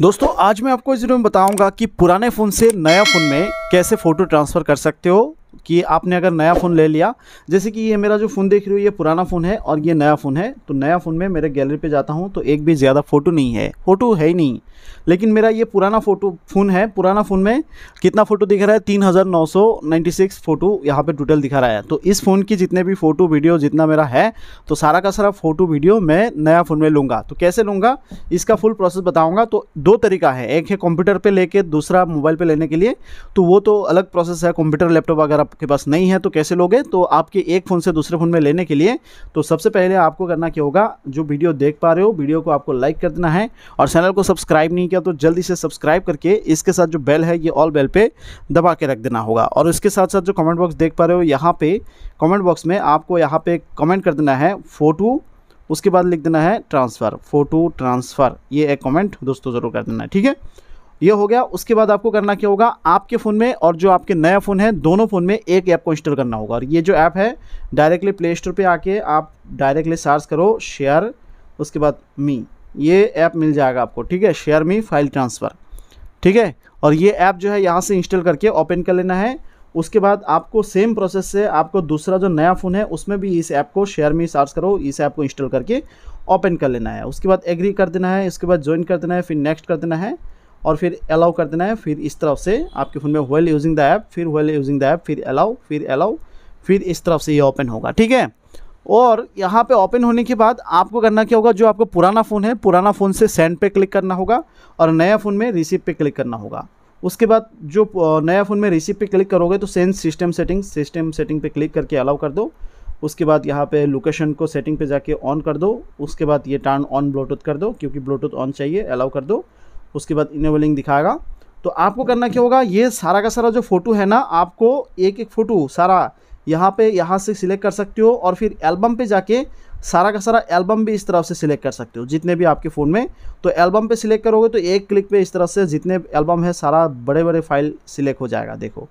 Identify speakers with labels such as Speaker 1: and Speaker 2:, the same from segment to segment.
Speaker 1: दोस्तों आज मैं आपको इस वीडियो में बताऊंगा कि पुराने फ़ोन से नया फ़ोन में कैसे फ़ोटो ट्रांसफ़र कर सकते हो कि आपने अगर नया फ़ोन ले लिया जैसे कि ये मेरा जो फ़ोन देख रहे हो ये पुराना फ़ोन है और ये नया फ़ोन है तो नया फ़ोन में मेरे गैलरी पे जाता हूँ तो एक भी ज़्यादा फ़ोटो नहीं है फ़ोटो है ही नहीं लेकिन मेरा ये पुराना फ़ोटो फ़ोन है पुराना फ़ोन में कितना फ़ोटो दिख रहा है तीन हज़ार नौ सौ सिक्स फ़ोटो यहाँ पर टोटल दिखा रहा है तो इस फ़ोन की जितने भी फ़ोटो वीडियो जितना मेरा है तो सारा का सारा फ़ोटो वीडियो मैं नया फ़ोन में लूँगा तो कैसे लूँगा इसका फुल प्रोसेस बताऊँगा तो दो तरीका है एक है कंप्यूटर पर लेकर दूसरा मोबाइल पर लेने के लिए तो वो तो अलग प्रोसेस है कंप्यूटर लैपटॉप वगैरह आपके पास नहीं है तो कैसे लोगे तो आपके एक फ़ोन से दूसरे फ़ोन में लेने के लिए तो सबसे पहले आपको करना क्या होगा जो वीडियो देख पा रहे हो वीडियो को आपको लाइक कर देना है और चैनल को सब्सक्राइब नहीं किया तो जल्दी से सब्सक्राइब करके इसके साथ जो बेल है ये ऑल बेल पर दबा के रख देना होगा और इसके साथ साथ जो कमेंट बॉक्स देख पा रहे हो यहाँ पर कॉमेंट बॉक्स में आपको यहाँ पर कमेंट कर देना है फ़ोटो उसके बाद लिख देना है ट्रांसफ़र फ़ोटो ट्रांसफ़र ये एक कमेंट दोस्तों ज़रूर कर देना है ठीक है ये हो गया उसके बाद आपको करना क्या होगा आपके फ़ोन में और जो आपके नया फ़ोन है दोनों फ़ोन में एक ऐप को इंस्टॉल करना होगा और ये जो ऐप है डायरेक्टली प्ले स्टोर पर आके आप डायरेक्टली सर्च करो शेयर उसके बाद मी ये ऐप मिल जाएगा आपको ठीक है शेयर मी फाइल ट्रांसफ़र ठीक है और ये ऐप जो है यहाँ से इंस्टॉल करके ओपन कर लेना है उसके बाद आपको सेम प्रोसेस से आपको दूसरा जो नया फ़ोन है उसमें भी इस ऐप को शेयर में सर्च करो इस ऐप को इंस्टॉल करके ओपन कर लेना है उसके बाद एग्री कर देना है उसके बाद ज्वाइन कर देना है फिर नेक्स्ट कर देना है और फिर अलाउ कर देना है फिर इस तरफ से आपके फ़ोन में वेल यूजिंग द ऐप फिर वेल यूजिंग द ऐप फिर अलाउ फिर अलाउ फिर इस तरफ से ये ओपन होगा ठीक है और यहाँ पे ओपन होने के बाद आपको करना क्या होगा जो आपका पुराना फ़ोन है पुराना फ़ोन से सेंड पे क्लिक करना होगा और नया फ़ोन में रिसीव पे क्लिक करना होगा उसके बाद जो नया फ़ोन में रिसीव पे क्लिक करोगे तो send system setting system setting पे क्लिक करके अलाउ कर दो उसके बाद यहाँ पे लोकेशन को सेटिंग पे जाके ऑन कर दो उसके बाद ये टर्न ऑन ब्लूटूथ कर दो क्योंकि ब्लूटूथ ऑन चाहिए अलाउ कर दो उसके बाद इनेबलिंग दिखाएगा तो आपको करना क्या होगा ये सारा का सारा जो फ़ोटो है ना आपको एक एक फ़ोटो सारा यहाँ पे यहाँ से सिलेक्ट कर सकते हो और फिर एल्बम पे जाके सारा का सारा एल्बम भी इस तरह से सिलेक्ट कर सकते हो जितने भी आपके फ़ोन में तो एल्बम पे सिलेक्ट करोगे तो एक क्लिक पे इस तरह से जितने एल्बम है सारा बड़े बड़े फाइल सिलेक्ट हो जाएगा देखो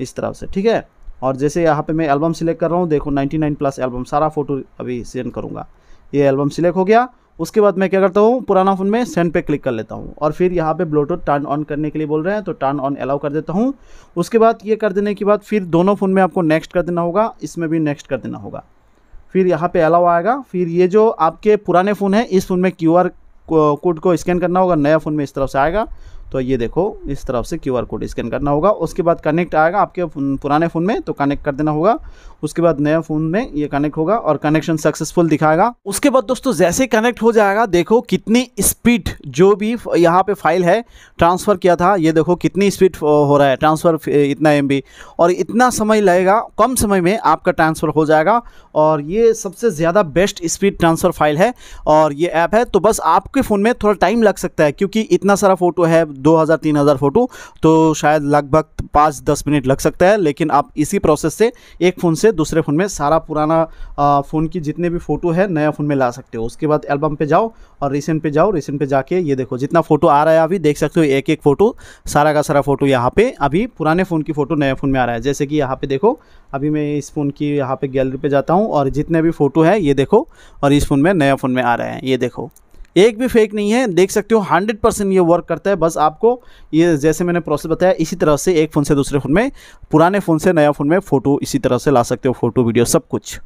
Speaker 1: इस तरह से ठीक है और जैसे यहाँ पर मैं एल्बम सिलेक्ट कर रहा हूँ देखो नाइन्टी प्लस एल्बम सारा फोटो अभी सेंड करूँगा ये एल्बम सिलेक्ट हो गया उसके बाद मैं क्या करता हूँ पुराना फ़ोन में सेंड पे क्लिक कर लेता हूँ और फिर यहाँ पे ब्लूटूथ टर्न ऑन करने के लिए बोल रहे हैं तो टर्न ऑन अलाउ कर देता हूँ उसके बाद ये कर देने के बाद फिर दोनों फ़ोन में आपको नेक्स्ट कर देना होगा इसमें भी नेक्स्ट कर देना होगा फिर यहाँ पे अलाउ आएगा फिर ये जो आपके पुराने फ़ोन है इस फ़ोन में क्यू कोड को स्कैन करना होगा नया फ़ोन में इस तरफ से आएगा तो ये देखो इस तरफ से क्यू कोड स्कैन करना होगा उसके बाद कनेक्ट आएगा आपके पुराने फ़ोन में तो कनेक्ट कर देना होगा उसके बाद नए फ़ोन में ये कनेक्ट होगा और कनेक्शन सक्सेसफुल दिखाएगा उसके बाद दोस्तों जैसे कनेक्ट हो जाएगा देखो कितनी स्पीड जो भी यहाँ पे फाइल है ट्रांसफ़र किया था ये देखो कितनी स्पीड हो रहा है ट्रांसफ़र इतना एम और इतना समय लगेगा कम समय में आपका ट्रांसफ़र हो जाएगा और ये सबसे ज़्यादा बेस्ट स्पीड ट्रांसफ़र फाइल है और ये ऐप है तो बस आपके फ़ोन में थोड़ा टाइम लग सकता है क्योंकि इतना सारा फ़ोटो है दो हज़ार तीन हज़ार फ़ोटो तो शायद लगभग पाँच दस मिनट लग सकता है लेकिन आप इसी प्रोसेस से एक फ़ोन से दूसरे फ़ोन में सारा पुराना फ़ोन की जितने भी फ़ोटो है नया फ़ोन में ला सकते हो उसके बाद एल्बम पे जाओ और रिसेंट पे जाओ रिसेंट पे जाके ये देखो जितना फ़ोटो आ रहा है अभी देख सकते हो एक एक फ़ोटो सारा का सारा फ़ोटो यहाँ पर अभी पुराने फ़ोन की फ़ोटो नए फ़ोन में आ रहा है जैसे कि यहाँ पर देखो अभी मैं इस फ़ोन की यहाँ पर गैलरी पर जाता हूँ और जितने भी फ़ोटो है ये देखो और इस फ़ोन में नया फ़ोन में आ रहे हैं ये देखो एक भी फेक नहीं है देख सकते हो हंड्रेड परसेंट ये वर्क करता है बस आपको ये जैसे मैंने प्रोसेस बताया इसी तरह से एक फ़ोन से दूसरे फ़ोन में पुराने फ़ोन से नया फ़ोन में फ़ोटो इसी तरह से ला सकते हो फ़ोटो वीडियो सब कुछ